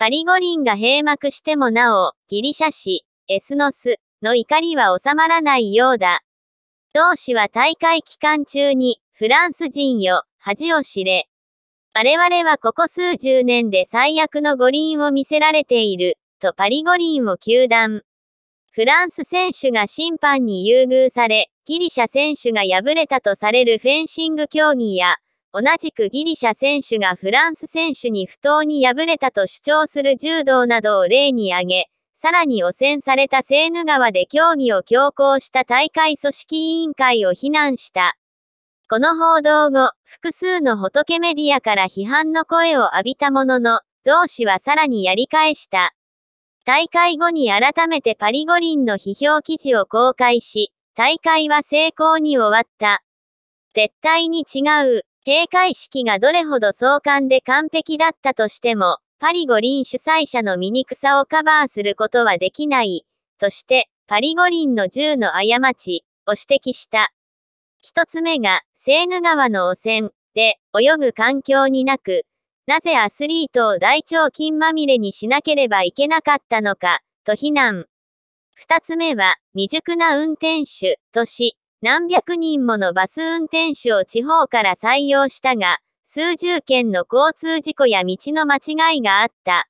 パリ五輪が閉幕してもなお、ギリシャ市、エスノスの怒りは収まらないようだ。同氏は大会期間中に、フランス人よ、恥を知れ。我々はここ数十年で最悪の五輪を見せられている、とパリ五輪を球団。フランス選手が審判に優遇され、ギリシャ選手が敗れたとされるフェンシング競技や、同じくギリシャ選手がフランス選手に不当に敗れたと主張する柔道などを例に挙げ、さらに汚染されたセーヌ川で競技を強行した大会組織委員会を非難した。この報道後、複数の仏メディアから批判の声を浴びたものの、同氏はさらにやり返した。大会後に改めてパリ五輪の批評記事を公開し、大会は成功に終わった。絶対に違う。閉会式がどれほど壮観で完璧だったとしても、パリ五輪主催者の醜さをカバーすることはできない、として、パリ五輪の銃の過ちを指摘した。一つ目が、セーヌ川の汚染で泳ぐ環境になく、なぜアスリートを大腸菌まみれにしなければいけなかったのか、と非難。二つ目は、未熟な運転手とし、何百人ものバス運転手を地方から採用したが、数十件の交通事故や道の間違いがあった。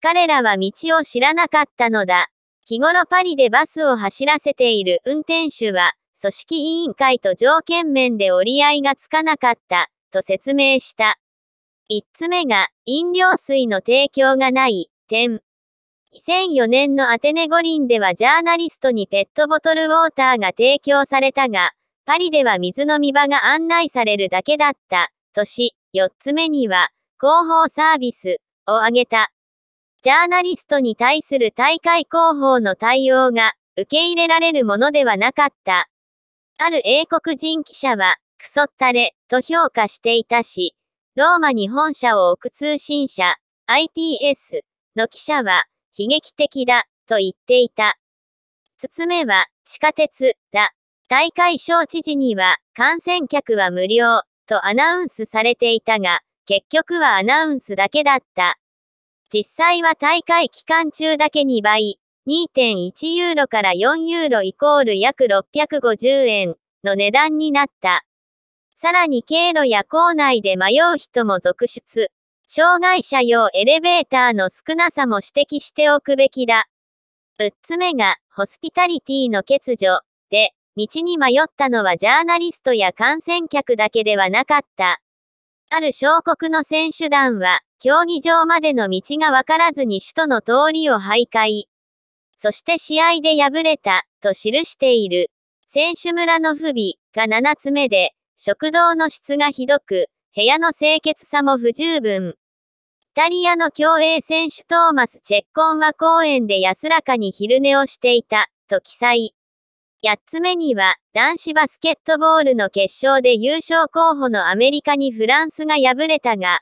彼らは道を知らなかったのだ。日頃パリでバスを走らせている運転手は、組織委員会と条件面で折り合いがつかなかった、と説明した。一つ目が、飲料水の提供がない、点。2004年のアテネ五輪ではジャーナリストにペットボトルウォーターが提供されたが、パリでは水飲み場が案内されるだけだった。年、4つ目には、広報サービスを挙げた。ジャーナリストに対する大会広報の対応が受け入れられるものではなかった。ある英国人記者は、クソったれと評価していたし、ローマに本社を置く通信社 IPS の記者は、悲劇的だ、と言っていた。つめは、地下鉄、だ。大会招致時には、観戦客は無料、とアナウンスされていたが、結局はアナウンスだけだった。実際は大会期間中だけ2倍、2.1ユーロから4ユーロイコール約650円の値段になった。さらに経路や校内で迷う人も続出。障害者用エレベーターの少なさも指摘しておくべきだ。6つ目が、ホスピタリティの欠如で、道に迷ったのはジャーナリストや観戦客だけではなかった。ある小国の選手団は、競技場までの道がわからずに首都の通りを徘徊。そして試合で敗れた、と記している。選手村の不備が7つ目で、食堂の質がひどく、部屋の清潔さも不十分。タリアの競泳選手トーマス・チェッコンは公園で安らかに昼寝をしていた、と記載。八つ目には、男子バスケットボールの決勝で優勝候補のアメリカにフランスが敗れたが、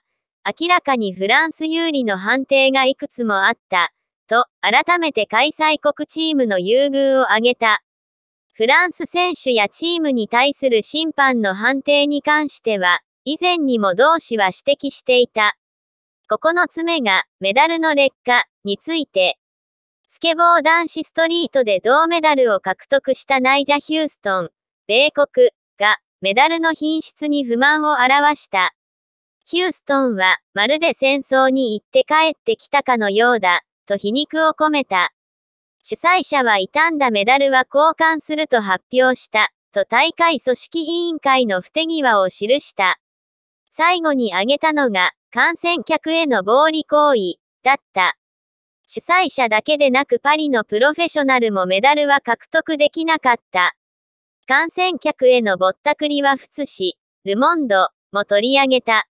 明らかにフランス有利の判定がいくつもあった、と、改めて開催国チームの優遇を挙げた。フランス選手やチームに対する審判の判定に関しては、以前にも同氏は指摘していた。9つ目が、メダルの劣化について、スケボー男子ストリートで銅メダルを獲得したナイジャ・ヒューストン、米国が、メダルの品質に不満を表した。ヒューストンは、まるで戦争に行って帰ってきたかのようだ、と皮肉を込めた。主催者は傷んだメダルは交換すると発表した、と大会組織委員会の不手際を記した。最後に挙げたのが、観戦客への暴利行為だった。主催者だけでなくパリのプロフェッショナルもメダルは獲得できなかった。観戦客へのぼったくりは普通し、ルモンドも取り上げた。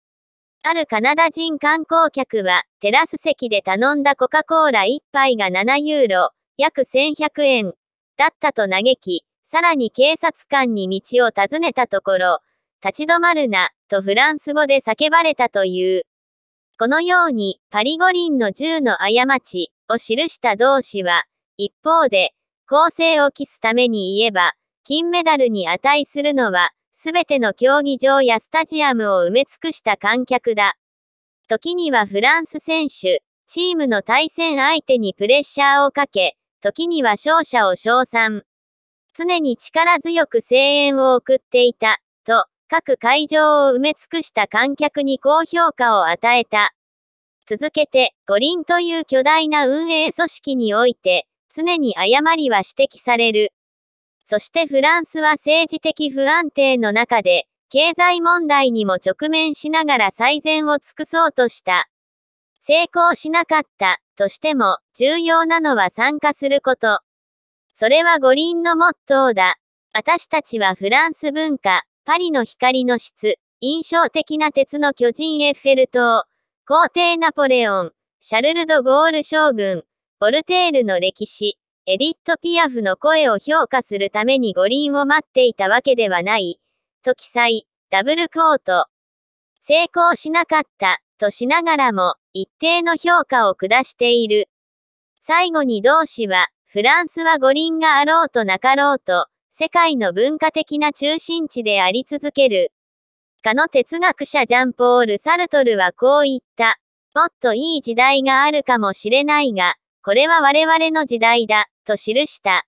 あるカナダ人観光客は、テラス席で頼んだコカ・コーラ1杯が7ユーロ、約1100円、だったと嘆き、さらに警察官に道を尋ねたところ、立ち止まるな、とフランス語で叫ばれたという。このように、パリ五輪の銃の過ちを記した同志は、一方で、公正を期すために言えば、金メダルに値するのは、すべての競技場やスタジアムを埋め尽くした観客だ。時にはフランス選手、チームの対戦相手にプレッシャーをかけ、時には勝者を称賛。常に力強く声援を送っていた、と、各会場を埋め尽くした観客に高評価を与えた。続けて、五輪という巨大な運営組織において、常に誤りは指摘される。そしてフランスは政治的不安定の中で、経済問題にも直面しながら最善を尽くそうとした。成功しなかったとしても、重要なのは参加すること。それは五輪のモットーだ。私たちはフランス文化、パリの光の質、印象的な鉄の巨人エッフェル塔、皇帝ナポレオン、シャルルド・ゴール将軍、ボルテールの歴史、エディット・ピアフの声を評価するために五輪を待っていたわけではない、と記載、ダブルコート。成功しなかった、としながらも、一定の評価を下している。最後に同氏は、フランスは五輪があろうとなかろうと、世界の文化的な中心地であり続ける。かの哲学者ジャンポール・サルトルはこう言った。もっといい時代があるかもしれないが、これは我々の時代だ、と記した。